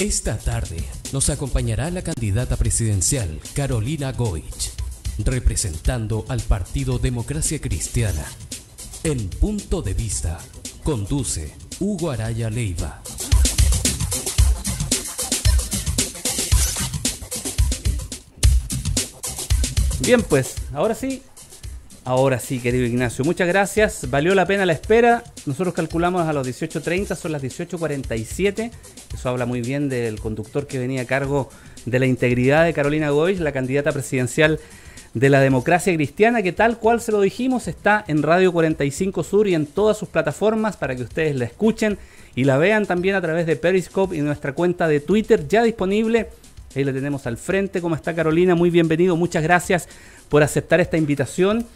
Esta tarde nos acompañará la candidata presidencial Carolina Goich, representando al Partido Democracia Cristiana. En punto de vista, conduce Hugo Araya Leiva. Bien, pues, ahora sí, Ahora sí, querido Ignacio, muchas gracias. Valió la pena la espera. Nosotros calculamos a las 18.30, son las 18.47. Eso habla muy bien del conductor que venía a cargo de la integridad de Carolina Goy, la candidata presidencial de la democracia cristiana, que tal cual se lo dijimos, está en Radio 45 Sur y en todas sus plataformas para que ustedes la escuchen y la vean también a través de Periscope y nuestra cuenta de Twitter ya disponible. Ahí la tenemos al frente. ¿Cómo está Carolina? Muy bienvenido. Muchas gracias por aceptar esta invitación.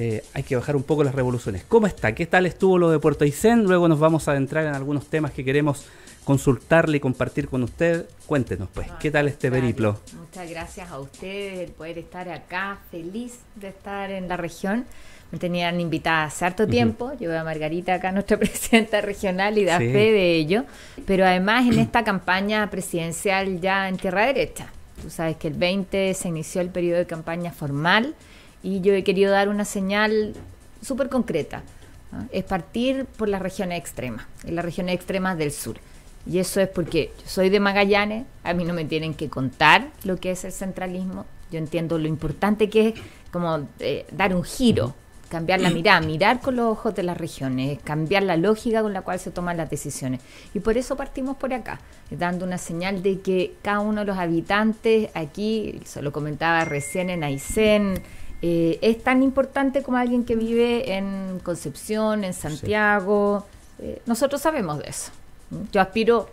Eh, hay que bajar un poco las revoluciones. ¿Cómo está? ¿Qué tal estuvo lo de Puerto Aysén? Luego nos vamos a adentrar en algunos temas que queremos consultarle y compartir con usted. Cuéntenos, pues, ¿qué tal este periplo? Muchas gracias a ustedes por poder estar acá, feliz de estar en la región. Me tenían invitada hace harto tiempo, uh a Margarita acá, nuestra presidenta regional, y da fe de ello, pero además en esta campaña presidencial ya en tierra derecha. Tú sabes que el 20 se inició el periodo de campaña formal, y yo he querido dar una señal súper concreta. Es partir por las regiones extremas, en las regiones extremas del sur. Y eso es porque yo soy de Magallanes, a mí no me tienen que contar lo que es el centralismo. Yo entiendo lo importante que es como eh, dar un giro, cambiar la mirada, mirar con los ojos de las regiones, cambiar la lógica con la cual se toman las decisiones. Y por eso partimos por acá, dando una señal de que cada uno de los habitantes aquí, se lo comentaba recién en Aysén, eh, es tan importante como alguien que vive en Concepción, en Santiago. Eh, nosotros sabemos de eso. Yo aspiro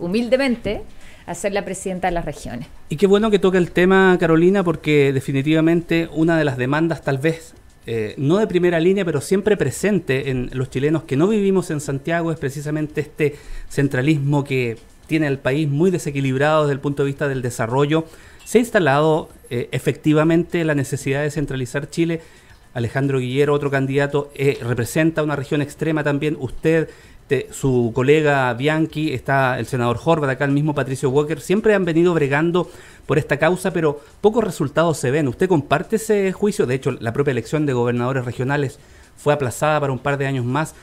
humildemente a ser la presidenta de las regiones. Y qué bueno que toca el tema, Carolina, porque definitivamente una de las demandas tal vez eh, no de primera línea, pero siempre presente en los chilenos que no vivimos en Santiago, es precisamente este centralismo que tiene el país muy desequilibrado desde el punto de vista del desarrollo se ha instalado eh, efectivamente la necesidad de centralizar Chile. Alejandro Guillero, otro candidato, eh, representa una región extrema también. Usted, su colega Bianchi, está el senador Horvath, acá el mismo Patricio Walker, siempre han venido bregando por esta causa, pero pocos resultados se ven. ¿Usted comparte ese juicio? De hecho, la propia elección de gobernadores regionales fue aplazada para un par de años más.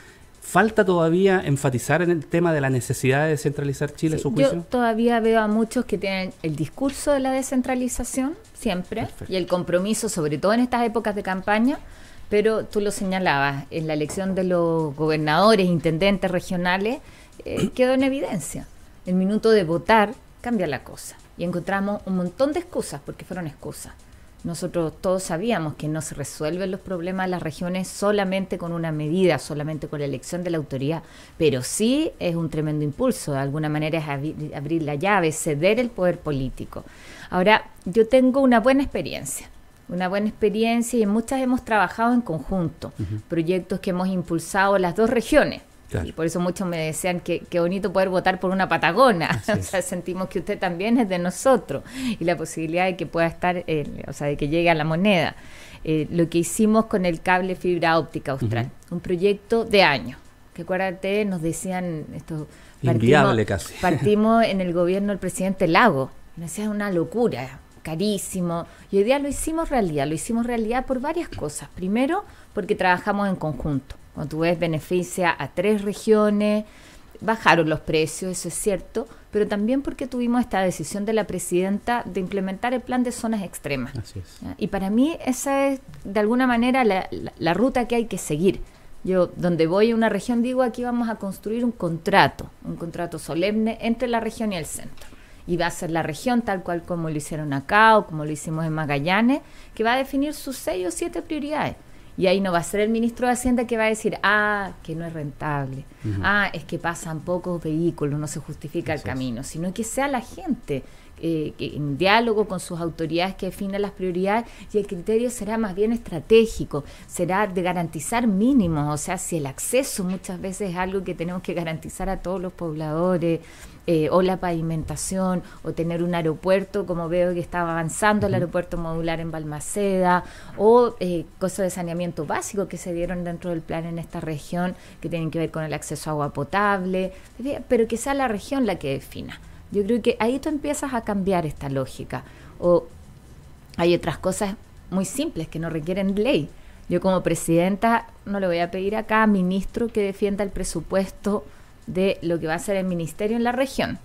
Falta todavía enfatizar en el tema de la necesidad de descentralizar Chile, Yo todavía veo a muchos que tienen el discurso de la descentralización siempre y el compromiso, sobre todo en estas épocas de campaña, pero tú lo señalabas, en la elección de los gobernadores, intendentes regionales, eh, quedó en evidencia. El minuto de votar cambia la cosa y encontramos un montón de excusas, porque fueron excusas nosotros todos sabíamos que no se resuelven los problemas de las regiones solamente con una medida, solamente con la elección de la autoridad, pero sí es un tremendo impulso, de alguna manera es abrir la llave, ceder el poder político. Ahora, yo tengo una buena experiencia, una buena experiencia y muchas hemos trabajado en conjunto, proyectos que hemos impulsado las dos regiones, y por eso muchos me decían que qué bonito poder votar por una patagona. o sea, sentimos que usted también es de nosotros y la posibilidad de que pueda estar, o sea, de que llegue a la moneda. Eh, lo que hicimos con el cable fibra óptica austral, un proyecto de año Que acuérdate, nos decían esto. Inviable partimos, casi. Partimos en el gobierno del presidente Lago. Nos decían una locura, carísimo. Y hoy día lo hicimos realidad, lo hicimos realidad por varias cosas. Primero, porque trabajamos en conjunto cuando tú ves, beneficia a tres regiones, bajaron los precios, eso es cierto, pero también porque tuvimos esta decisión de la presidenta de implementar el plan de zonas extremas. Y para mí esa es, de alguna manera, la ruta que hay que seguir. Yo, donde voy a una región, digo, aquí vamos a construir un contrato, un contrato solemne entre la región y el centro. Y va a ser la región, tal cual como lo hicieron acá o como lo hicimos en Magallanes, que va a definir sus seis o siete prioridades. Y ahí no va a ser el ministro de Hacienda que va a decir, ah, que no es rentable, ah, es que pasan pocos vehículos, no se justifica el camino, sino que sea la gente eh, en diálogo con sus autoridades que definan las prioridades y el criterio será más bien estratégico, será de garantizar mínimos, o sea, si el acceso muchas veces es algo que tenemos que garantizar a todos los pobladores. Eh, o la pavimentación, o tener un aeropuerto, como veo que está avanzando el aeropuerto modular en Balmaceda, o eh, cosas de saneamiento básico que se dieron dentro del plan en esta región, que tienen que ver con el acceso a agua potable, eh, pero que sea la región la que defina. Yo creo que ahí tú empiezas a cambiar esta lógica. O hay otras cosas muy simples que no requieren ley. Yo como presidenta no le voy a pedir acá cada ministro que defienda el presupuesto de lo que va a ser el ministerio en la región.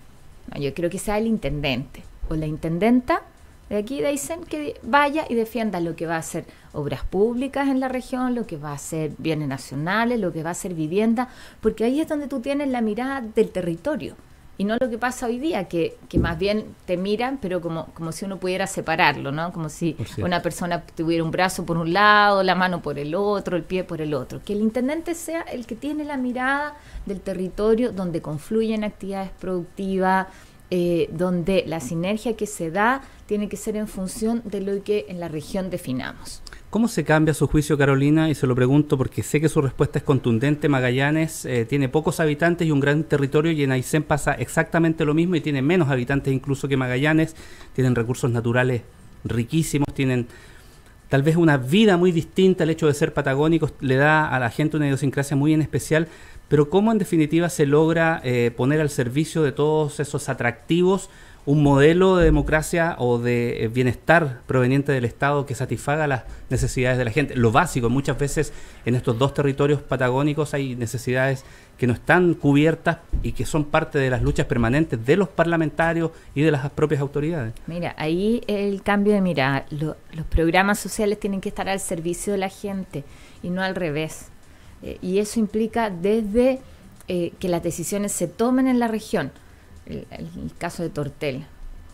Ah, yo creo que sea el intendente o la intendenta de aquí dicen que vaya y defienda lo que va a ser obras públicas en la región, lo que va a ser bienes nacionales, lo que va a ser vivienda, porque ahí es donde tú tienes la mirada del territorio y no lo que pasa hoy día, que, que más bien te miran, pero como, si uno pudiera separarlo, ¿no? Como si una persona tuviera un brazo por un lado, la mano por el otro, el pie por el otro. Que el intendente sea el que tiene la mirada del territorio donde confluyen actividades productivas, eh, donde la sinergia que se da tiene que ser en función de lo que en la región definamos. ¿Cómo se cambia su juicio, Carolina? Y se lo pregunto porque sé que su respuesta es contundente. Magallanes eh, tiene pocos habitantes y un gran territorio y en Aysén pasa exactamente lo mismo y tiene menos habitantes incluso que Magallanes. Tienen recursos naturales riquísimos, tienen tal vez una vida muy distinta. El hecho de ser patagónicos le da a la gente una idiosincrasia muy en especial. Pero ¿cómo en definitiva se logra eh, poner al servicio de todos esos atractivos? un modelo de democracia o de eh, bienestar proveniente del Estado que satisfaga las necesidades de la gente. Lo básico, muchas veces en estos dos territorios patagónicos hay necesidades que no están cubiertas y que son parte de las luchas permanentes de los parlamentarios y de las propias autoridades. Mira, ahí el cambio de mirada. los programas sociales tienen que estar al servicio de la gente y no al revés. Eh, y eso implica desde eh, que las decisiones se tomen en la región el, caso de Tortel,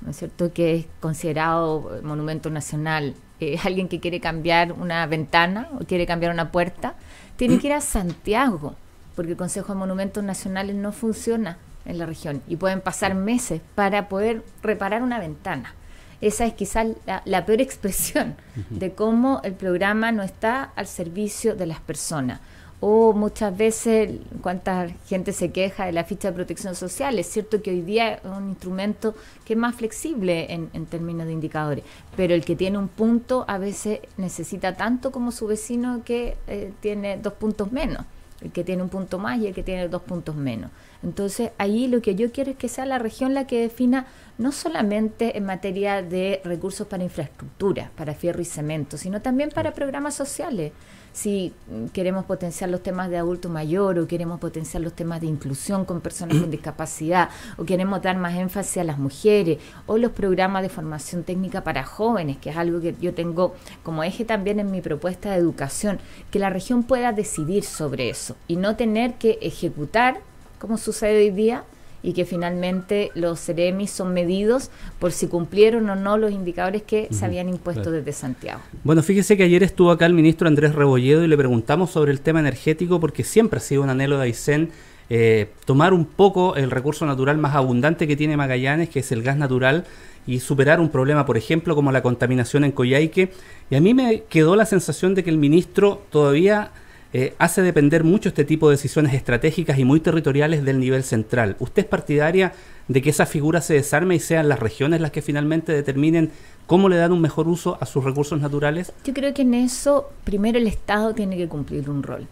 ¿no es cierto?, que es considerado eh, monumento nacional. Eh, alguien que quiere cambiar una ventana o quiere cambiar una puerta, tiene que ir a Santiago, porque el Consejo de Monumentos Nacionales no funciona en la región y pueden pasar meses para poder reparar una ventana. Esa es quizás la peor expresión de cómo el programa no está al servicio de las personas o oh, muchas veces cuánta gente se queja de la ficha de protección social. Es cierto que hoy día es un instrumento que es más flexible en, términos de indicadores, pero el que tiene un punto a veces necesita tanto como su vecino que eh, tiene dos puntos menos el que tiene un punto más y el que tiene dos puntos menos. Entonces, ahí lo que yo quiero es que sea la región la que defina no solamente en materia de recursos para infraestructura, para fierro y cemento, sino también para programas sociales si queremos potenciar los temas de adulto mayor o queremos potenciar los temas de inclusión con personas con discapacidad o queremos dar más énfasis a las mujeres o los programas de formación técnica para jóvenes, que es algo que yo tengo como eje también en mi propuesta de educación, que la región pueda decidir sobre eso y no tener que ejecutar como sucede hoy día, y que finalmente los CEREMIS son medidos por si cumplieron o no los indicadores que se habían impuesto desde Santiago. Bueno, fíjese que ayer estuvo acá el ministro Andrés Rebolledo y le preguntamos sobre el tema energético porque siempre ha sido un anhelo de Aysén eh, tomar un poco el recurso natural más abundante que tiene Magallanes, que es el gas natural, y superar un problema, por ejemplo, como la contaminación en Coyhaique. Y a mí me quedó la sensación de que el ministro todavía eh, hace depender mucho este tipo de decisiones estratégicas y muy territoriales del nivel central. ¿Usted es partidaria de que esa figura se desarme y sean las regiones las que finalmente determinen cómo le dan un mejor uso a sus recursos naturales? Yo creo que en eso primero el Estado tiene que cumplir un rol.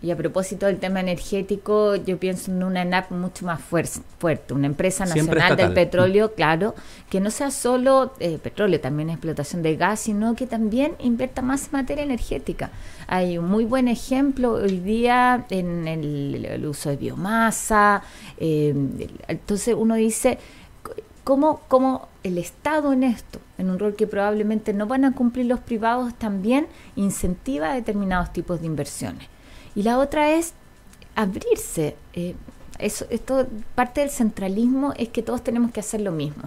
Y a propósito del tema energético, yo pienso en una NAP mucho más fuerte, una empresa nacional del petróleo, claro, que no sea solo eh, petróleo, también explotación de gas, sino que también invierta más en materia energética. Hay un muy buen ejemplo hoy día en el, uso de biomasa. Em, entonces uno dice, ¿cómo, ¿cómo el Estado en esto, en un rol que probablemente no van a cumplir los privados, también incentiva determinados tipos de inversiones? Y la otra es abrirse. Eh, eso, esto parte del centralismo es que todos tenemos que hacer lo mismo.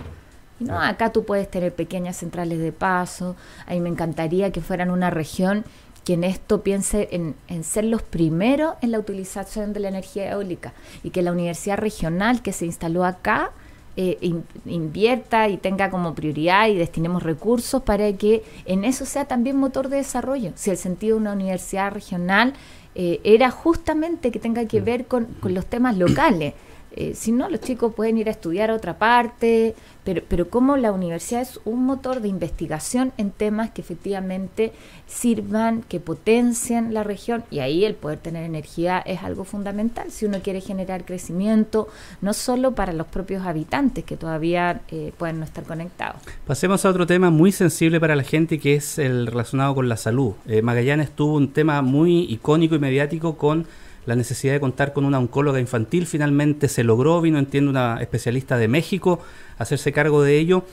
no, acá tú puedes tener pequeñas centrales de paso. ahí me encantaría que fueran una región en esto piense en, ser los primeros en la utilización de la energía eólica y que la universidad regional que se instaló acá eh, invierta y tenga como prioridad y destinemos recursos para que en eso sea también motor de desarrollo. Si el sentido de una universidad regional eh, era justamente que tenga que mm. ver con los temas locales. Eh, si no, los chicos pueden ir a estudiar a otra parte, pero, pero como la universidad es un motor de investigación en temas que efectivamente sirvan, que potencien la región, y ahí el poder tener energía es algo fundamental si uno quiere generar crecimiento, no solo para los propios habitantes que todavía eh, pueden no estar conectados. Pasemos a otro tema muy sensible para la gente que es el relacionado con la salud. Eh, Magallanes tuvo un tema muy icónico y mediático con la necesidad de contar con una oncóloga infantil finalmente se logró, vino, entiendo, una especialista de México a hacerse cargo de ello.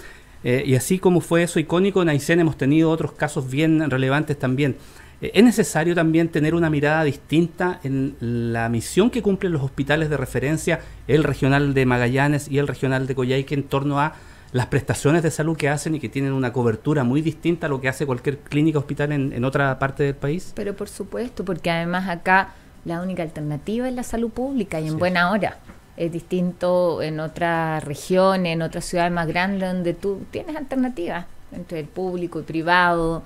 Eh, y así como fue eso icónico, en Aysén hemos tenido otros casos bien relevantes también. Eh, es necesario también tener una mirada distinta en la misión que cumplen los hospitales de referencia, el regional de Magallanes y el regional de Coyhaique, en torno a las prestaciones de salud que hacen y que tienen una cobertura muy distinta a lo que hace cualquier clínica hospital en, en otra parte del país. Pero por supuesto, porque además acá la única alternativa es la salud pública y en buena hora. Es distinto en otras regiones, en otras ciudades más grandes donde tú tienes alternativas entre el público y privado.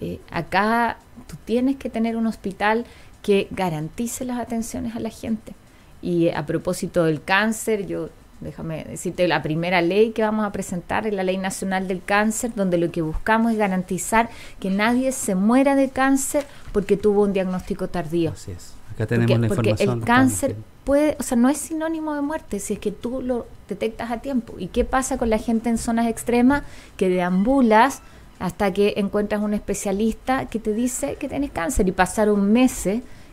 Eh, acá tú tienes que tener un hospital que garantice las atenciones a la gente. Y a propósito del cáncer, yo déjame decirte, la primera ley que vamos a presentar es la Ley Nacional del Cáncer, donde lo que buscamos es garantizar que nadie se muera de cáncer porque tuvo un diagnóstico tardío. Así es tenemos porque, el cáncer puede, o sea, no es sinónimo de muerte si es que tú lo detectas a tiempo. ¿Y qué pasa con la gente en zonas extremas que deambulas hasta que encuentras un especialista que te dice que tienes cáncer y pasar un mes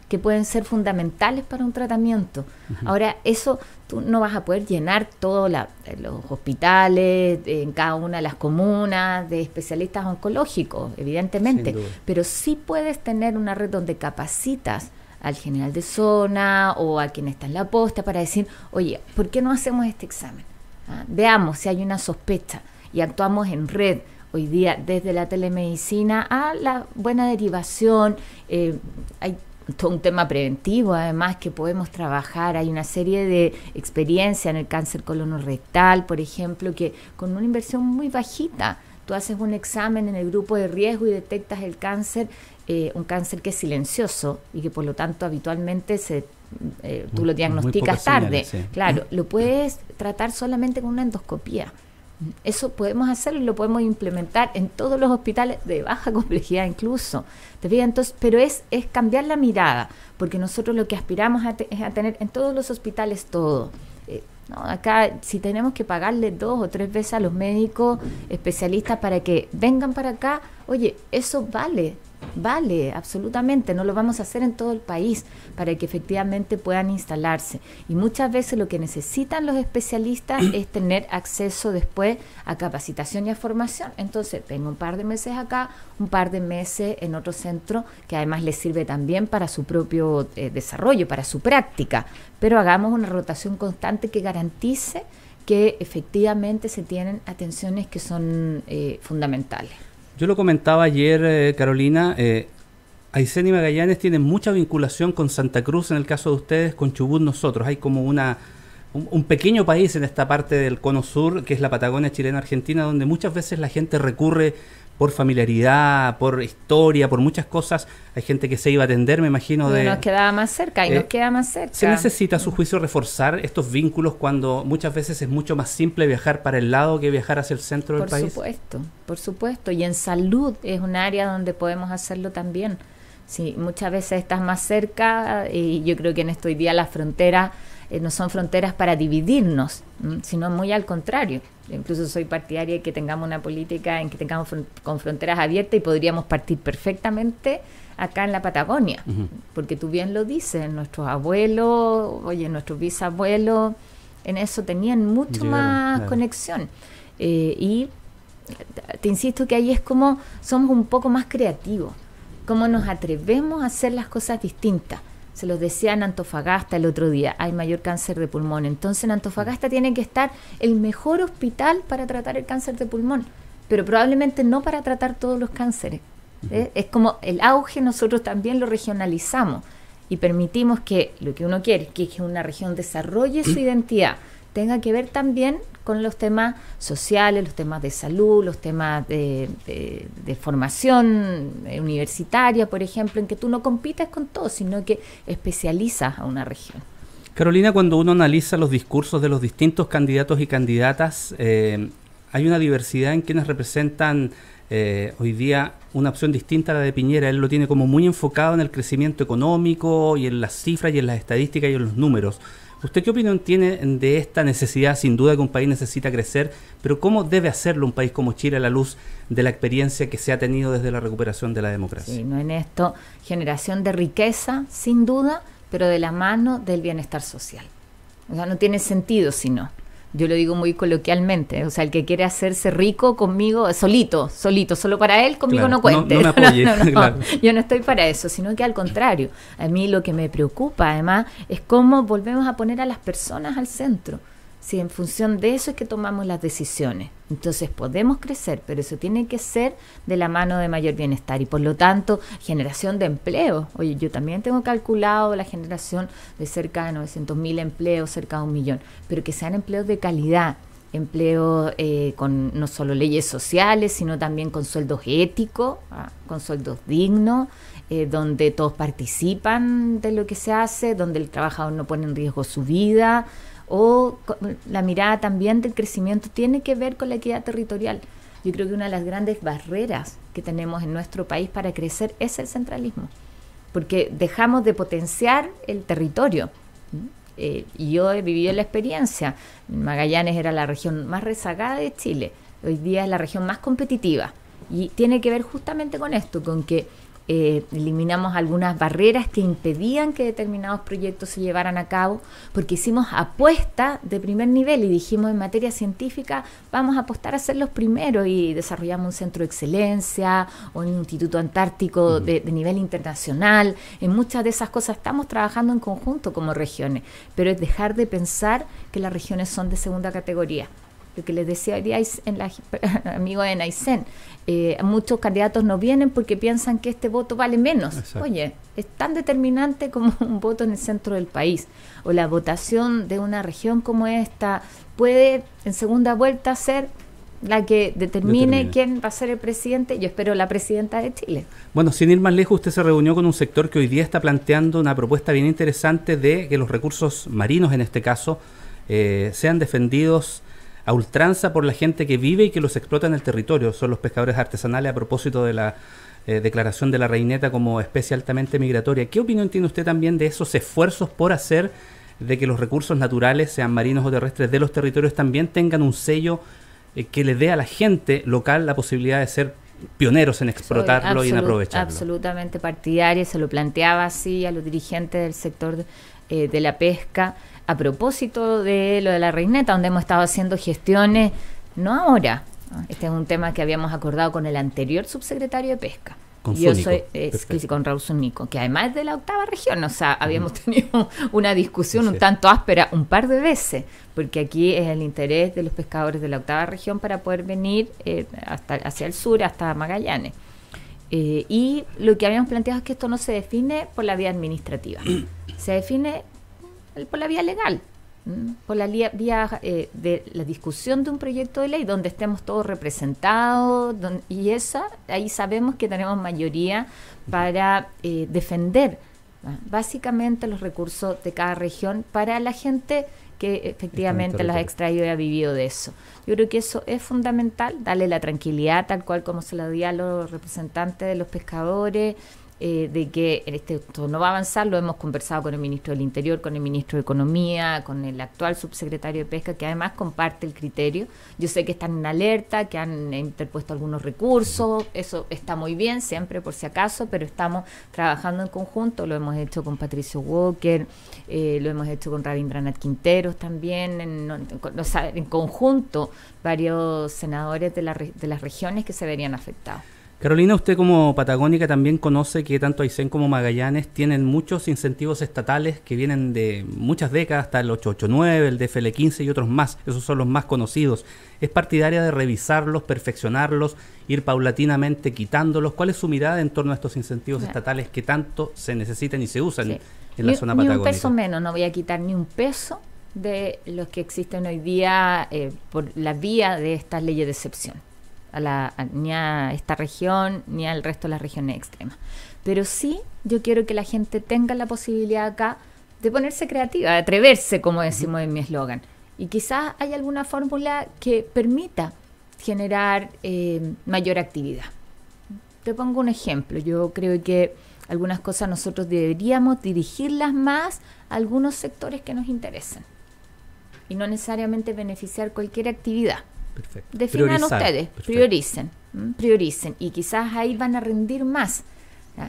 que pueden ser fundamentales para un tratamiento. Ahora, eso tú no vas a poder llenar todos eh, los hospitales, eh, en cada una de las comunas, de especialistas oncológicos, evidentemente, pero sí puedes tener una red donde capacitas al general de zona o a quien está en la posta para decir, oye, ¿por qué no hacemos este examen? Ah, veamos si hay una sospecha y actuamos en red. Hoy día desde la telemedicina a la buena derivación, eh, hay todo un tema preventivo además que podemos trabajar. Hay una serie de experiencias en el cáncer colonorectal, por ejemplo, que con una inversión muy bajita, tú haces un examen en el grupo de riesgo y detectas el cáncer eh, un cáncer que es silencioso y que por lo tanto habitualmente se, eh, tú lo diagnosticas tarde. Claro, mm. lo puedes tratar solamente con una endoscopía. Eso podemos hacerlo y lo podemos implementar en todos los hospitales de baja complejidad incluso. ¿Te Entonces, pero es, es cambiar la mirada, porque nosotros lo que aspiramos a es a tener en todos los hospitales todo. Eh, no, acá si tenemos que pagarle dos o tres veces a los médicos especialistas para que vengan para acá, oye, eso vale Vale, absolutamente, no lo vamos a hacer en todo el país para que efectivamente puedan instalarse. Y muchas veces lo que necesitan los especialistas es tener acceso después a capacitación y a formación. Entonces, tengo un par de meses acá, un par de meses en otro centro que además les sirve también para su propio eh, desarrollo, para su práctica. Pero hagamos una rotación constante que garantice que efectivamente se tienen atenciones que son eh, fundamentales. Yo lo comentaba ayer, eh, Carolina, eh, y Magallanes tienen mucha vinculación con Santa Cruz en el caso de ustedes, con Chubut nosotros. Hay como una un pequeño país en esta parte del cono sur, que es la Patagonia chilena-argentina, donde muchas veces la gente recurre por familiaridad, por historia, por muchas cosas. Hay gente que se iba a atender, me imagino, de... Nos quedaba más cerca y nos eh, queda más cerca. Se necesita, a su juicio, reforzar estos vínculos cuando muchas veces es mucho más simple viajar para el lado que viajar hacia el centro del país. Por supuesto, por supuesto. Y en salud es un área donde podemos hacerlo también. Sí, muchas veces estás más cerca eh, y yo creo que en estos días las fronteras eh, no son fronteras para dividirnos, sino muy al contrario. incluso soy partidaria de que tengamos una política en que tengamos con fronteras abiertas y podríamos partir perfectamente acá en la Patagonia, porque tú bien lo dices, nuestros abuelos, oye, nuestros bisabuelos, en eso tenían mucho más conexión. Eh, y te insisto que ahí es como somos un poco más creativos cómo nos atrevemos a hacer las cosas distintas. Se los decía en Antofagasta el otro día, hay mayor cáncer de pulmón. Entonces en Antofagasta tiene que estar el mejor hospital para tratar el cáncer de pulmón, pero probablemente no para tratar todos los cánceres. ¿eh? Es como el auge nosotros también lo regionalizamos y permitimos que lo que uno quiere, que una región desarrolle su identidad, tenga que ver también con los temas sociales, los temas de salud, los temas de, formación eh, universitaria, por ejemplo, en que tú no compitas con todo, sino que especializas a una región. Carolina, cuando uno analiza los discursos de los distintos candidatos y candidatas, eh, hay una diversidad en quienes representan eh, hoy día una opción distinta a la de Piñera. Él lo tiene como muy enfocado en el crecimiento económico y en las cifras y en las estadísticas y en los números. ¿Usted qué opinión tiene de esta necesidad? Sin duda que un país necesita crecer, pero ¿cómo debe hacerlo un país como Chile a la luz de la experiencia que se ha tenido desde la recuperación de la democracia? Sí, no en esto, generación de riqueza, sin duda, pero de la mano del bienestar social. O sea, no tiene sentido si no yo lo digo muy coloquialmente, o sea, el que quiere hacerse rico conmigo, solito, solito, solo para él, conmigo no cuente. Yo no estoy para eso, sino que al contrario, a mí lo que me preocupa además es cómo volvemos a poner a las personas al centro. Si en función de eso es que tomamos las decisiones. Entonces podemos crecer, pero eso tiene que ser de la mano de mayor bienestar y por lo tanto generación de empleo. Oye, yo también tengo calculado la generación de cerca de 900.000 empleos, cerca de un millón, pero que sean empleos de calidad, empleos eh, con no solo leyes sociales, sino también con sueldos éticos, ah, con sueldos dignos, eh, donde todos participan de lo que se hace, donde el trabajador no pone en riesgo su vida, o la mirada también del crecimiento tiene que ver con la equidad territorial. Yo creo que una de las grandes barreras que tenemos en nuestro país para crecer es el centralismo, porque dejamos de potenciar el territorio. Eh, y yo he vivido la experiencia. Magallanes era la región más rezagada de Chile, hoy día es la región más competitiva. Y tiene que ver justamente con esto, con que eh, eliminamos algunas barreras que impedían que determinados proyectos se llevaran a cabo, porque hicimos apuestas de primer nivel y dijimos en materia científica vamos a apostar a ser los primeros y desarrollamos un centro de excelencia, un instituto antártico de nivel internacional, en muchas de esas cosas estamos trabajando en conjunto como regiones, pero es dejar de pensar que las regiones son de segunda categoría lo que les decía en la, amigo de Naisen, eh, muchos candidatos no vienen porque piensan que este voto vale menos. Oye, es tan determinante como un voto en el centro del país o la votación de una región como esta puede en segunda vuelta ser la que determine, quién va a ser el presidente, yo espero la presidenta de Chile. Bueno, sin ir más lejos, usted se reunió con un sector que hoy día está planteando una propuesta bien interesante de que los recursos marinos, en este caso, eh, sean defendidos a ultranza por la gente que vive y que los explota en el territorio. Son los pescadores artesanales a propósito de la eh, declaración de la reineta como especie altamente migratoria. ¿Qué opinión tiene usted también de esos esfuerzos por hacer de que los recursos naturales, sean marinos o terrestres, de los territorios también tengan un sello eh, que le dé a la gente local la posibilidad de ser pioneros en explotarlo y en aprovecharlo. Absolutamente partidaria, se lo planteaba así a los dirigentes del sector eh, de la pesca a propósito de lo de la reineta, donde hemos estado haciendo gestiones, no ahora. Este es un tema que habíamos acordado con el anterior subsecretario de Pesca. Con Yo soy eh, con Raúl Zúnico, que además es de la octava región, o sea, habíamos tenido una discusión un tanto áspera un par de veces, porque aquí es el interés de los pescadores de la octava región para poder venir eh, hasta hacia el sur, hasta Magallanes. Eh, y lo que habíamos planteado es que esto no se define por la vía administrativa, se define por la vía legal, mm. por la vía eh, de la discusión de un proyecto de ley donde estemos todos representados y esa ahí sabemos que tenemos mayoría para eh, defender ¿ah? básicamente los recursos de cada región para la gente que efectivamente los ha extraído y ha vivido de eso. Yo creo que eso es fundamental, darle la tranquilidad tal cual como se lo di a los representantes de los pescadores, eh, de que este, esto no va a avanzar, lo hemos conversado con el ministro del Interior, con el ministro de Economía, con el actual subsecretario de Pesca, que además comparte el criterio. Yo sé que están en alerta, que han interpuesto algunos recursos, eso está muy bien, siempre por si acaso, pero estamos trabajando en conjunto, lo hemos hecho con Patricio Walker, eh, lo hemos hecho con Rabindranath Quinteros también, en, conjunto varios senadores de, de las regiones que se verían afectados. Carolina, usted como patagónica también conoce que tanto Aysén como Magallanes tienen muchos incentivos estatales que vienen de muchas décadas, hasta el 889, el DFL15 y otros más. Esos son los más conocidos. ¿Es partidaria de revisarlos, perfeccionarlos, ir paulatinamente quitándolos? ¿Cuál es su mirada en torno a estos incentivos estatales que tanto se necesitan y se usan en la zona patagónica? Ni un peso menos, no voy a quitar ni un peso de los que existen hoy día eh, por la vía de estas leyes de excepción ni a esta región ni al resto de las regiones extremas. Pero sí, yo quiero que la gente tenga la posibilidad acá de ponerse creativa, de atreverse, como decimos en mi eslogan. Y quizás hay alguna fórmula que permita generar eh, mayor actividad. Te pongo un ejemplo. Yo creo que algunas cosas nosotros deberíamos dirigirlas más a algunos sectores que nos interesen y no necesariamente beneficiar cualquier actividad. Definan ustedes, prioricen, prioricen y quizás ahí van a rendir más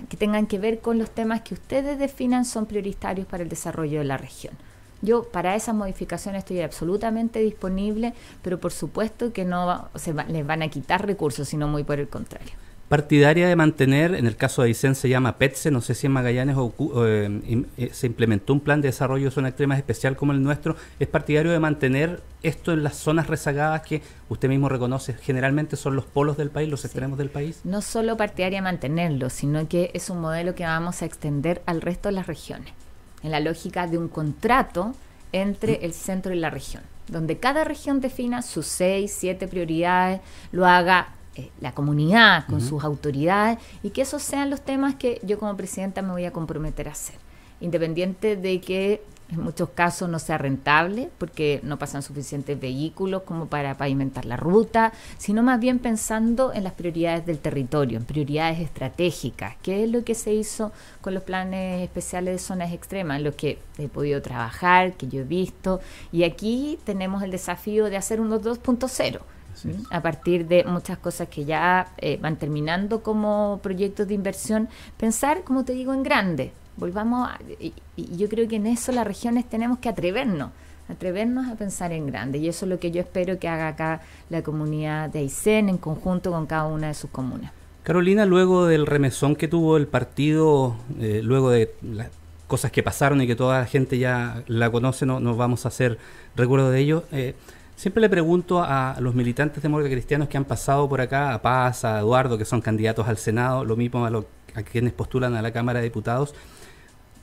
que tengan que ver con los temas que ustedes definan son prioritarios para el desarrollo de la región. Yo para esas modificaciones estoy absolutamente disponible, pero por supuesto que no se les van a quitar recursos, sino muy por el contrario partidaria de mantener, en el caso de Aysén se llama PETSE, no sé si en Magallanes em, eh, se implementó un plan de desarrollo de zona extrema especial como el nuestro, es partidario de mantener esto en las zonas rezagadas que usted mismo reconoce generalmente son los polos del país, los extremos del país. No solo partidaria de mantenerlo, sino que es un modelo que vamos a extender al resto de las regiones, en la lógica de un contrato entre el centro y la región, donde cada región defina sus seis, siete prioridades, lo haga eh, la comunidad, con sus autoridades, y que esos sean los temas que yo como presidenta me voy a comprometer a hacer. Independiente de que en muchos casos no sea rentable, porque no pasan suficientes vehículos como para pavimentar la ruta, sino más bien pensando en las prioridades del territorio, en prioridades estratégicas, que es lo que se hizo con los planes especiales de zonas extremas, en los que he podido trabajar, que yo he visto, y aquí tenemos el desafío de hacer unos 2.0 ¿Mm? a partir de muchas cosas que ya eh, van terminando como proyectos de inversión, pensar, como te digo, en grande. Volvamos, y, yo creo que en eso las regiones tenemos que atrevernos, atrevernos a pensar en grande. Y eso es lo que yo espero que haga acá la comunidad de Aysén en conjunto con cada una de sus comunas. Carolina, luego del remesón que tuvo el partido, eh, luego de las cosas que pasaron y que toda la gente ya la conoce, no, nos vamos a hacer recuerdo de ello. Eh, Siempre le pregunto a los militantes de demócratas cristianos que han pasado por acá, a Paz, a Eduardo, que son candidatos al Senado, lo mismo a, a quienes postulan a la Cámara de Diputados,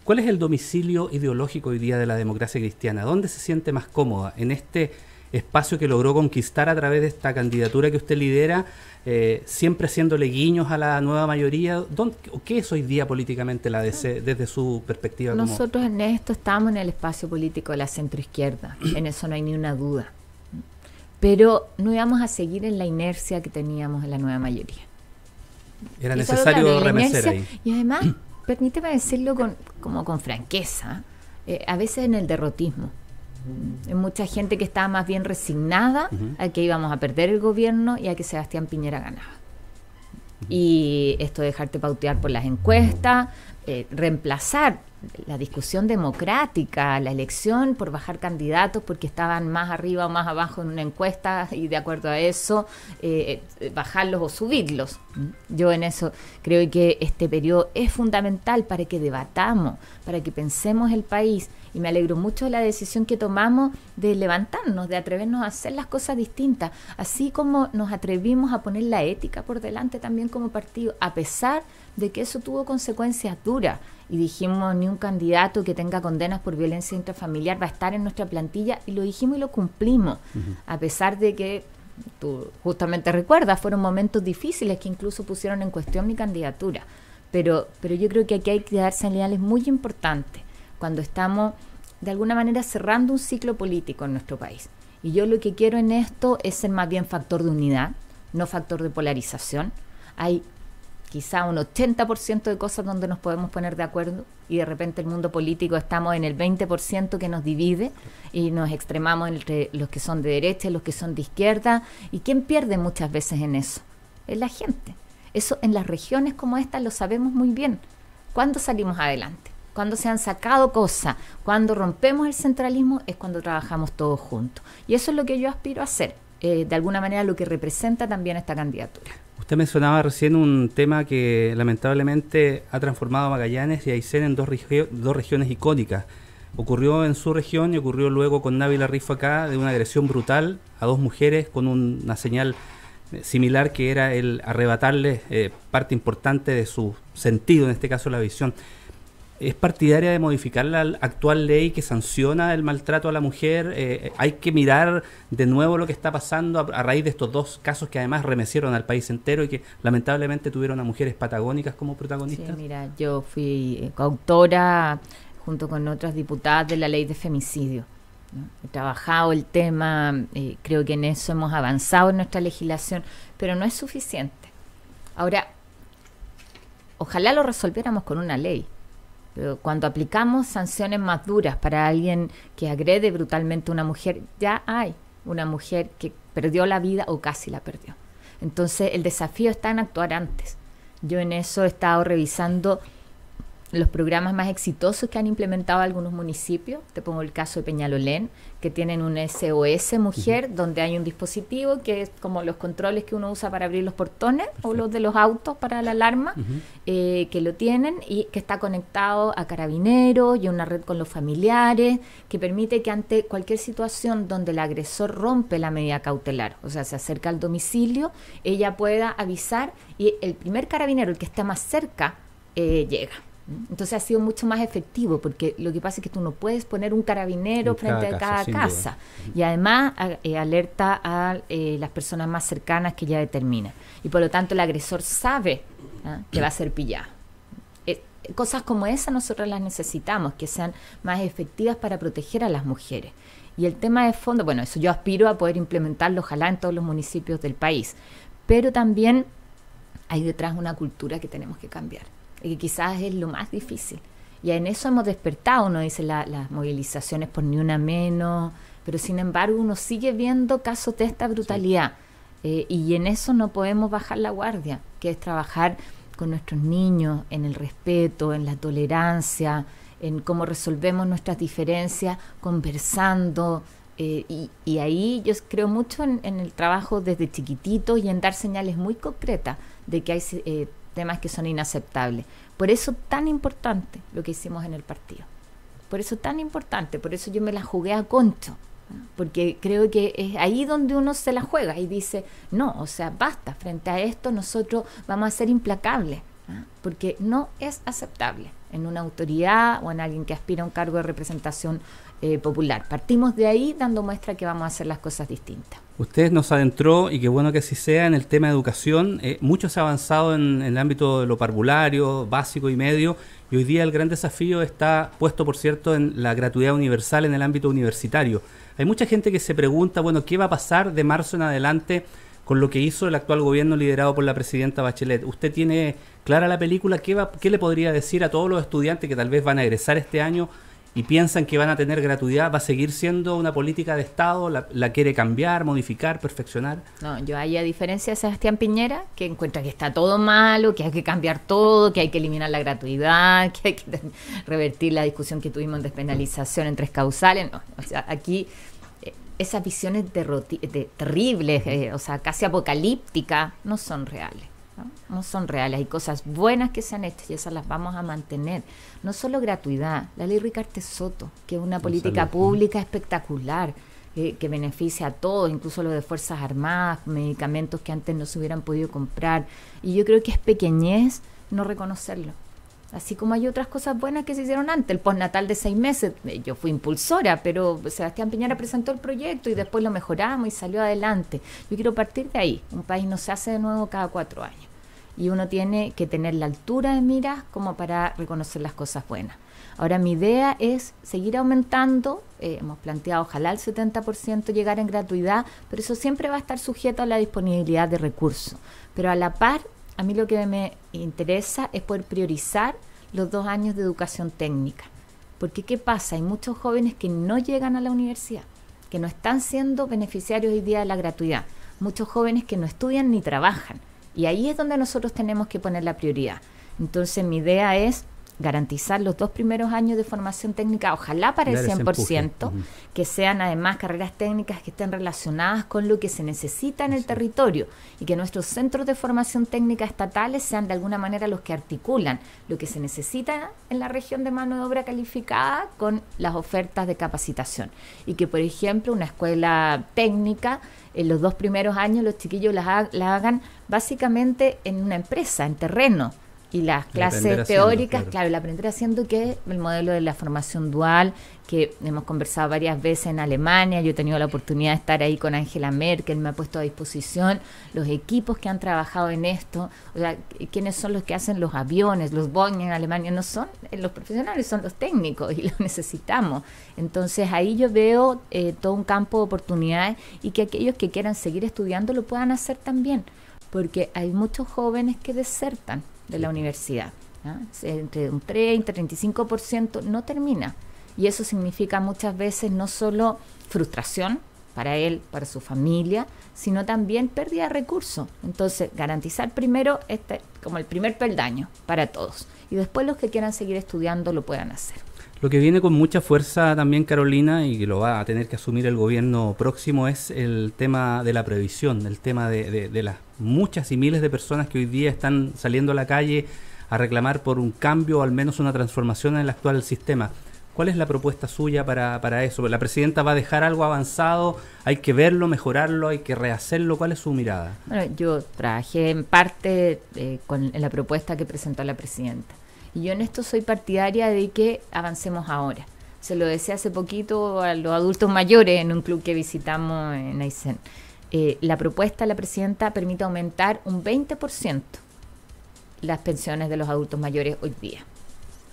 ¿cuál es el domicilio ideológico hoy día de la democracia cristiana? ¿Dónde se siente más cómoda? ¿En este espacio que logró conquistar a través de esta candidatura que usted lidera, eh, siempre haciéndole guiños a la nueva mayoría. ¿Qué es hoy día políticamente la DC desde su perspectiva? Nosotros en esto estamos en el espacio político de la centroizquierda, en eso no hay ni una duda pero no íbamos a seguir en la inercia que teníamos en la nueva mayoría. Era necesario remecer ahí. Y además, permíteme decirlo como con franqueza, eh, a veces en el derrotismo. en mucha gente que estaba más bien resignada a que íbamos a perder el gobierno y a que Sebastián Piñera ganaba. Y esto de dejarte pautear por las encuestas, eh, reemplazar la discusión democrática, la elección por bajar candidatos porque estaban más arriba o más abajo en una encuesta y de acuerdo a eso eh, eh, bajarlos o subirlos. Yo en eso creo que este periodo es fundamental para que debatamos, para que pensemos el país y me alegro mucho de la decisión que tomamos de levantarnos, de atrevernos a hacer las cosas distintas, así como nos atrevimos a poner la ética por delante también como partido, a pesar de que eso tuvo consecuencias duras. Y dijimos, ni un candidato que tenga condenas por violencia intrafamiliar va a estar en nuestra plantilla, y lo dijimos y lo cumplimos, a pesar de que tú justamente recuerdas, fueron momentos difíciles que incluso pusieron en cuestión mi candidatura. Pero, pero yo creo que aquí hay que dar señales muy importantes cuando estamos de alguna manera cerrando un ciclo político en nuestro país. Y yo lo que quiero en esto es ser más bien factor de unidad, no factor de polarización. Hay quizá un 80% de cosas donde nos podemos poner de acuerdo y de repente el mundo político estamos en el 20% que nos divide y nos extremamos entre los que son de derecha y los que son de izquierda. ¿Y quién pierde muchas veces en eso? Es la gente. Eso en las regiones como esta lo sabemos muy bien. ¿Cuándo salimos adelante? cuando se han sacado cosas, cuando rompemos el centralismo, es cuando trabajamos todos juntos. Y eso es lo que yo aspiro a hacer, eh, de alguna manera lo que representa también esta candidatura. Usted mencionaba recién un tema que lamentablemente ha transformado Magallanes y Aysén en dos, dos regiones icónicas. Ocurrió en su región y ocurrió luego con Navi Rifa acá de una agresión brutal a dos mujeres con una señal eh, similar que era el arrebatarles eh, parte importante de su sentido, en este caso la visión es partidaria de modificar la actual ley que sanciona el maltrato a la mujer. Eh, eh, hay que mirar de nuevo lo que está pasando a, raíz de estos dos casos que además remecieron al país entero y que lamentablemente tuvieron a mujeres patagónicas como protagonistas. Sí, mira, yo fui eh, coautora junto con otras diputadas de la ley de femicidio. He trabajado el tema, creo que en eso hemos avanzado en nuestra legislación, pero no es suficiente. Ahora, ojalá lo resolviéramos con una ley cuando aplicamos sanciones más duras para alguien que agrede brutalmente a una mujer, ya hay una mujer que perdió la vida o casi la perdió. Entonces el desafío está en actuar antes. Yo en eso he estado revisando los programas más exitosos que han implementado algunos municipios. Te pongo el caso de Peñalolén, que tienen un SOS mujer, donde hay un dispositivo que es como los controles que uno usa para abrir los portones o los de los autos para la alarma, eh, que lo tienen y que está conectado a carabineros y a una red con los familiares, que permite que ante cualquier situación donde el agresor rompe la medida cautelar, o sea, se acerca al domicilio, ella pueda avisar y el primer carabinero, el que está más cerca, eh, llega. Entonces ha sido mucho más efectivo, porque lo que pasa es que tú no puedes poner un carabinero frente a cada casa. Y además eh, alerta a eh, las personas más cercanas que ya determina. Y por lo tanto el agresor sabe ¿ah? que va a ser pillado. Eh, cosas como esas nosotros las necesitamos, que sean más efectivas para proteger a las mujeres. Y el tema de fondo, bueno, eso yo aspiro a poder implementarlo, ojalá, en todos los municipios del país. Pero también hay detrás una cultura que tenemos que cambiar quizás es lo más difícil. Y en eso hemos despertado, uno dice la, las movilizaciones por ni una menos, pero sin embargo uno sigue viendo casos de esta brutalidad. Eh, y en eso no podemos bajar la guardia, que es trabajar con nuestros niños en el respeto, en la tolerancia, en cómo resolvemos nuestras diferencias, conversando. Eh, y, ahí yo creo mucho en, el trabajo desde chiquitito y en dar señales muy concretas de que hay eh, temas que son inaceptables. Por eso tan importante lo que hicimos en el partido. Por eso tan importante, por eso yo me la jugué a concho. Porque creo que es ahí donde uno se la juega y dice, no, o sea, basta, frente a esto nosotros vamos a ser implacables, porque no es aceptable en una autoridad o en alguien que aspira a un cargo de representación eh, popular. Partimos de ahí dando muestra que vamos a hacer las cosas distintas. Usted nos adentró, y qué bueno que así sea, en el tema de educación. Eh, mucho se ha avanzado en, el ámbito de lo parvulario, básico y medio, y hoy día el gran desafío está puesto, por cierto, en la gratuidad universal en el ámbito universitario. Hay mucha gente que se pregunta, bueno, ¿qué va a pasar de marzo en adelante con lo que hizo el actual gobierno liderado por la presidenta Bachelet? ¿Usted tiene clara la película? ¿Qué, qué le podría decir a todos los estudiantes que tal vez van a egresar este año y piensan que van a tener gratuidad, va a seguir siendo una política de Estado, la, quiere cambiar, modificar, perfeccionar. No, yo ahí a diferencia de Sebastián Piñera, que encuentra que está todo malo, que hay que cambiar todo, que hay que eliminar la gratuidad, que hay que revertir la discusión que tuvimos en despenalización en tres causales. o sea, aquí eh, esas visiones de terribles, eh, o sea, casi apocalípticas, no son reales. ¿no? son reales. Hay cosas buenas que se han hecho y esas las vamos a mantener. No solo gratuidad, la ley Ricarte Soto, que es una política pública espectacular, eh, que beneficia a todos, incluso los de Fuerzas Armadas, medicamentos que antes no se hubieran podido comprar. Y yo creo que es pequeñez no reconocerlo. Así como hay otras cosas buenas que se hicieron antes, el postnatal de seis meses, eh, yo fui impulsora, pero Sebastián Piñera presentó el proyecto y después lo mejoramos y salió adelante. Yo quiero partir de ahí, un país no se hace de nuevo cada cuatro años y uno tiene que tener la altura de miras como para reconocer las cosas buenas. Ahora mi idea es seguir aumentando, eh, hemos planteado ojalá el 70% llegar en gratuidad, pero eso siempre va a estar sujeto a la disponibilidad de recursos. Pero a la par, a mí lo que me interesa es poder priorizar los dos años de educación técnica. Porque ¿qué pasa? Hay muchos jóvenes que no llegan a la universidad, que no están siendo beneficiarios hoy día de la gratuidad. Muchos jóvenes que no estudian ni trabajan y ahí es donde nosotros tenemos que poner la prioridad. Entonces mi idea es garantizar los dos primeros años de formación técnica, ojalá para el 100%, que sean además carreras técnicas que estén relacionadas con lo que se necesita en el territorio y que nuestros centros de formación técnica estatales sean de alguna manera los que articulan lo que se necesita en la región de mano de obra calificada con las ofertas de capacitación. Y que, por ejemplo, una escuela técnica en los dos primeros años los chiquillos la hagan básicamente en una empresa, en terreno. Y las clases teóricas, claro. el aprender haciendo que el modelo de la formación dual, que hemos conversado varias veces en Alemania, yo he tenido la oportunidad de estar ahí con Angela Merkel, me ha puesto a disposición los equipos que han trabajado en esto, o sea, quiénes son los que hacen los aviones, los Boeing en Alemania, no son eh, los profesionales, son los técnicos y los necesitamos. Entonces ahí yo veo eh, todo un campo de oportunidades y que aquellos que quieran seguir estudiando lo puedan hacer también porque hay muchos jóvenes que desertan de la universidad. Entre un 30 35% no termina. Y eso significa muchas veces no solo frustración para él, para su familia, sino también pérdida de recursos. Entonces, garantizar primero este como el primer peldaño para todos. Y después los que quieran seguir estudiando lo puedan hacer. Lo que viene con mucha fuerza también, Carolina, y que lo va a tener que asumir el gobierno próximo, es el tema de la previsión, el tema de, las muchas y miles de personas que hoy día están saliendo a la calle a reclamar por un cambio o al menos una transformación en el actual sistema. ¿Cuál es la propuesta suya para, eso? ¿La presidenta va a dejar algo avanzado? ¿Hay que verlo, mejorarlo, hay que rehacerlo? ¿Cuál es su mirada? Bueno, yo trabajé en parte eh, con la propuesta que presentó la presidenta y yo en esto soy partidaria de que avancemos ahora. Se lo decía hace poquito a los adultos mayores en un club que visitamos en Aysén. Eh, la propuesta de la presidenta permite aumentar un 20% las pensiones de los adultos mayores hoy día.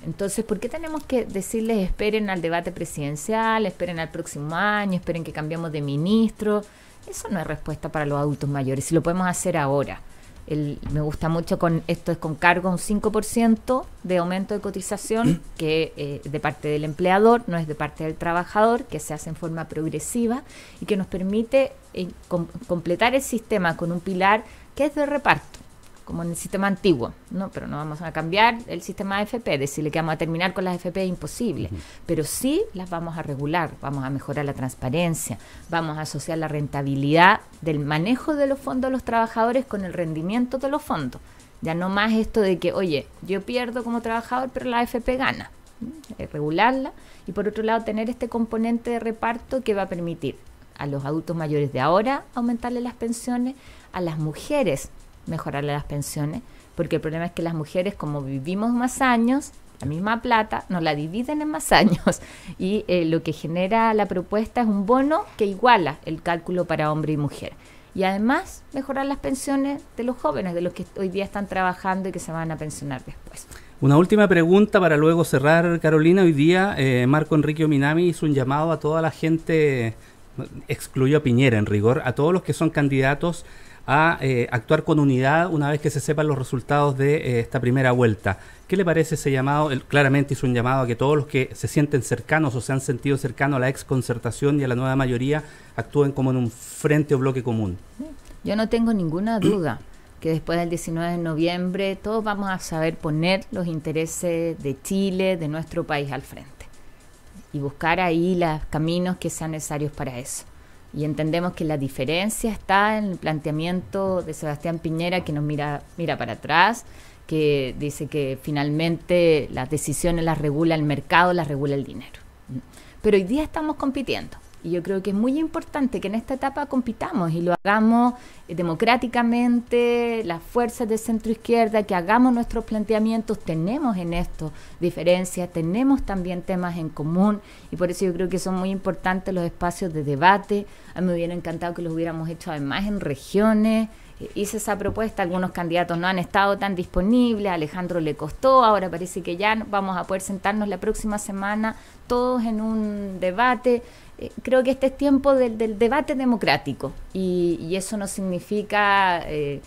Entonces, ¿por qué tenemos que decirles esperen al debate presidencial, esperen al próximo año, esperen que cambiemos de ministro? Eso no es respuesta para los adultos mayores, si lo podemos hacer ahora me gusta mucho con esto es con cargo un 5% de aumento de cotización que es eh, de parte del empleador, no es de parte del trabajador, que se hace en forma progresiva y que nos permite eh, completar el sistema con un pilar que es de reparto como en el sistema antiguo, ¿no? Pero no vamos a cambiar el sistema de decirle que vamos a terminar con las FP es imposible, pero sí las vamos a regular, vamos a mejorar la transparencia, vamos a asociar la rentabilidad del manejo de los fondos de los trabajadores con el rendimiento de los fondos. Ya no más esto de que, oye, yo pierdo como trabajador, pero la AFP gana. Regularla y por otro lado tener este componente de reparto que va a permitir a los adultos mayores de ahora aumentarle las pensiones, a las mujeres mejorarle las pensiones, porque el problema es que las mujeres, como vivimos más años, la misma plata, nos la dividen en más años y eh, lo que genera la propuesta es un bono que iguala el cálculo para hombre y mujer. Y además mejorar las pensiones de los jóvenes, de los que hoy día están trabajando y que se van a pensionar después. Una última pregunta para luego cerrar, Carolina. Hoy día eh, Marco Enrique Ominami hizo un llamado a toda la gente, excluyó a Piñera en rigor, a todos los que son candidatos a eh, actuar con unidad una vez que se sepan los resultados de eh, esta primera vuelta. ¿Qué le parece ese llamado? claramente hizo un llamado a que todos los que se sienten cercanos o se han sentido cercanos a la exconcertación y a la nueva mayoría actúen como en un frente o bloque común. Yo no tengo ninguna duda que después del 19 de noviembre todos vamos a saber poner los intereses de Chile, de nuestro país al frente y buscar ahí los caminos que sean necesarios para eso y entendemos que la diferencia está en el planteamiento de Sebastián Piñera que nos mira, mira para atrás, que dice que finalmente las decisiones las regula el mercado, las regula el dinero. Pero hoy día estamos compitiendo. Y yo creo que es muy importante que en esta etapa compitamos y lo hagamos eh, democráticamente, las fuerzas de centro izquierda, que hagamos nuestros planteamientos. Tenemos en esto diferencias, tenemos también temas en común y por eso yo creo que son muy importantes los espacios de debate. A mí me hubiera encantado que los hubiéramos hecho además en regiones eh, hice esa propuesta, algunos candidatos no han estado tan disponibles, a Alejandro le costó, ahora parece que ya vamos a poder sentarnos la próxima semana todos en un debate. Eh, creo que este es tiempo del, debate democrático y, eso no significa eh,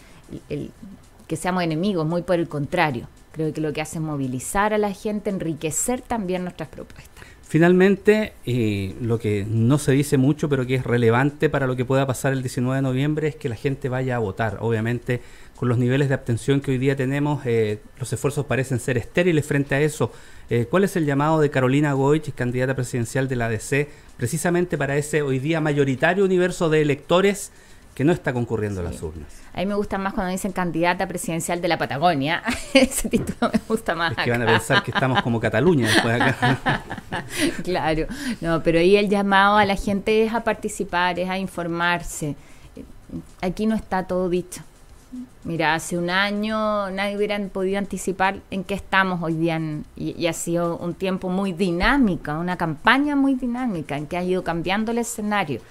que seamos enemigos, muy por el contrario. Creo que lo que hace es movilizar a la gente, enriquecer también nuestras propuestas. Finalmente, eh, lo que no se dice mucho, pero que es relevante para lo que pueda pasar el 19 de noviembre, es que la gente vaya a votar. Obviamente, con los niveles de abstención que hoy día tenemos, eh, los esfuerzos parecen ser estériles frente a eso. Eh, ¿Cuál es el llamado de Carolina Goich, candidata presidencial de la DC, precisamente para ese hoy día mayoritario universo de electores que no está concurriendo a las urnas? A mí me gusta más cuando dicen candidata presidencial de la Patagonia. Ese título me gusta más. Es que van a pensar que estamos como Cataluña después acá. claro, no, pero ahí el llamado a la gente es a participar, es a informarse. Aquí no está todo dicho. Mira, hace un año nadie hubiera podido anticipar en qué estamos hoy día y, ha sido un tiempo muy dinámica, una campaña muy dinámica en que ha ido cambiando el escenario.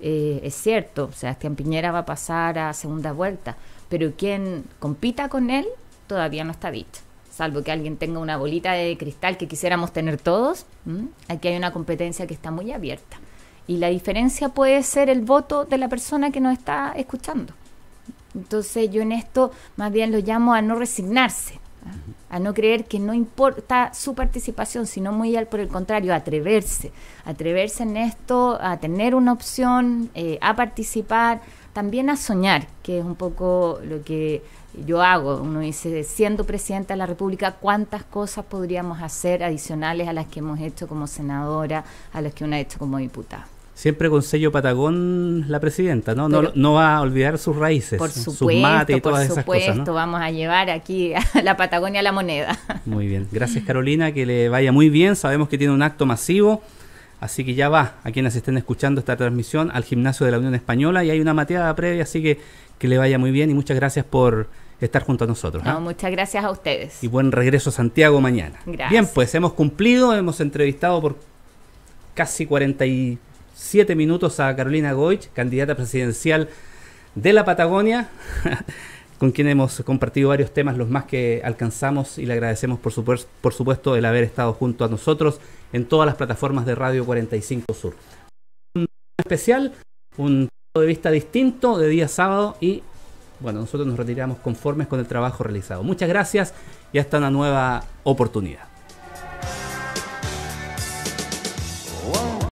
Eh, es cierto, Sebastián Piñera va a pasar a segunda vuelta, pero quien compita con él todavía no está dicho. Salvo que alguien tenga una bolita de cristal que quisiéramos tener todos, aquí hay una competencia que está muy abierta. Y la diferencia puede ser el voto de la persona que nos está escuchando. Entonces yo en esto más bien lo llamo a no resignarse, ¿ah? a no creer que no importa su participación, sino muy al por el contrario, atreverse, atreverse en esto, a tener una opción, eh, a participar, también a soñar, que es un poco lo que yo hago. Uno dice, siendo presidenta de la República, ¿cuántas cosas podríamos hacer adicionales a las que hemos hecho como senadora, a las que uno ha hecho como diputada? siempre con sello Patagón la presidenta, ¿no? no, no va a olvidar sus raíces, por supuesto, y todas supuesto, esas cosas. ¿no? vamos a llevar aquí a la Patagonia la moneda. Muy bien, gracias Carolina, que le vaya muy bien, sabemos que tiene un acto masivo, así que ya va a quienes estén escuchando esta transmisión al gimnasio de la Unión Española y hay una mateada previa, así que que le vaya muy bien y muchas gracias por estar junto a nosotros. ¿ah? Muchas gracias a ustedes. Y buen regreso a Santiago mañana. Gracias. Bien, pues hemos cumplido, hemos entrevistado por casi 40 Siete minutos a Carolina Goich, candidata presidencial de la Patagonia, con quien hemos compartido varios temas, los más que alcanzamos, y le agradecemos por, por supuesto el haber estado junto a nosotros en todas las plataformas de Radio 45 Sur. Un especial, un punto de vista distinto de día sábado y bueno, nosotros nos retiramos conformes con el trabajo realizado. Muchas gracias y hasta una nueva oportunidad.